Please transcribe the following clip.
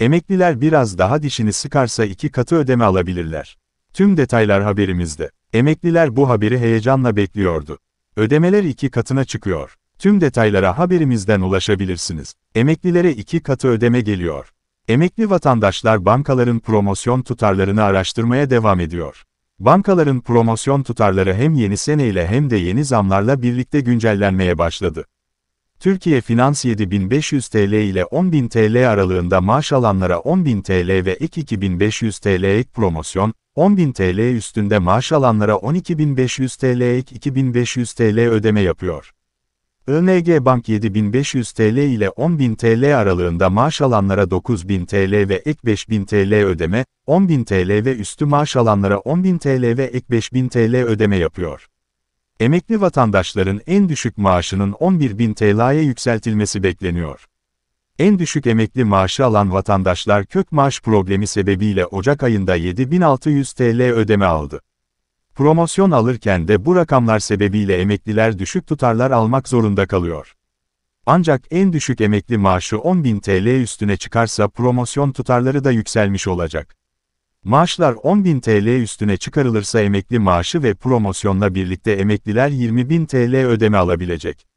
Emekliler biraz daha dişini sıkarsa iki katı ödeme alabilirler. Tüm detaylar haberimizde. Emekliler bu haberi heyecanla bekliyordu. Ödemeler iki katına çıkıyor. Tüm detaylara haberimizden ulaşabilirsiniz. Emeklilere iki katı ödeme geliyor. Emekli vatandaşlar bankaların promosyon tutarlarını araştırmaya devam ediyor. Bankaların promosyon tutarları hem yeni seneyle hem de yeni zamlarla birlikte güncellenmeye başladı. Türkiye Finans 7500 TL ile 10.000 TL aralığında maaş alanlara 10.000 TL ve ek 2500 TL ek promosyon, 10.000 TL üstünde maaş alanlara 12.500 TL ek 2500 TL ödeme yapıyor. ING Bank 7500 TL ile 10.000 TL aralığında maaş alanlara 9.000 TL ve ek 5.000 TL ödeme, 10.000 TL ve üstü maaş alanlara 10.000 TL ve ek 5.000 TL ödeme yapıyor emekli vatandaşların en düşük maaşının 11.000 TL'ye yükseltilmesi bekleniyor. En düşük emekli maaşı alan vatandaşlar kök maaş problemi sebebiyle Ocak ayında 7600 TL ödeme aldı. Promosyon alırken de bu rakamlar sebebiyle emekliler düşük tutarlar almak zorunda kalıyor. Ancak en düşük emekli maaşı 10.000 TL üstüne çıkarsa promosyon tutarları da yükselmiş olacak. Maaşlar 10.000 TL üstüne çıkarılırsa emekli maaşı ve promosyonla birlikte emekliler 20.000 TL ödeme alabilecek.